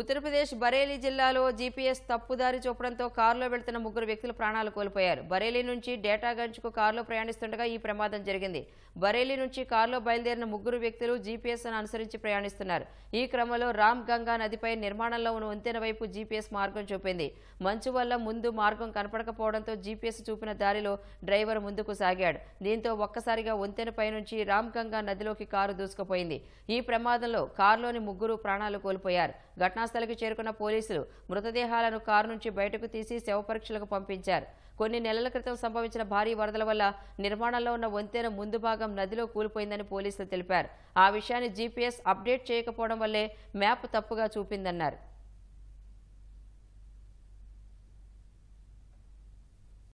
ఉత్తరప్రదేశ్ బరేలీ జిల్లాలో జీపీఎస్ తప్పుదారి చూపడంతో కారులో వెళుతున్న ముగ్గురు వ్యక్తులు ప్రాణాలు కోల్పోయారు బరేలీ నుంచి డేటా గంజ్కు కారులో ప్రయాణిస్తుండగా ఈ ప్రమాదం జరిగింది బరేలీ నుంచి కారులో బయలుదేరిన ముగ్గురు వ్యక్తులు జీపీఎస్ను అనుసరించి ప్రయాణిస్తున్నారు ఈ క్రమంలో రామ్ గంగా నదిపై నిర్మాణంలో ఉన్న వంతెన వైపు జీపీఎస్ మార్గం చూపింది మంచు వల్ల ముందు మార్గం కనపడకపోవడంతో జీపీఎస్ చూపిన దారిలో డ్రైవర్ ముందుకు సాగాడు దీంతో ఒక్కసారిగా వంతెనపై నుంచి రామ్ గంగా నదిలోకి కారు దూసుకుపోయింది ఈ ప్రమాదంలో కారులోని ముగ్గురు ప్రాణాలు కోల్పోయారు ఘటన ఘటనాస్థలికి చేరుకున్న పోలీసులు మృతదేహాలను కారు నుంచి బయటకు తీసి శవపరీక్షలకు పంపించారు కొన్ని నెలల క్రితం సంభవించిన భారీ వరదల వల్ల నిర్మాణంలో ఉన్న వంతెన ముందు భాగం నదిలో కూలిపోయిందని పోలీసులు తెలిపారు ఆ విషయాన్ని జీపీఎస్ అప్డేట్ చేయకపోవడం వల్లే మ్యాప్ తప్పుగా చూపిందన్నారు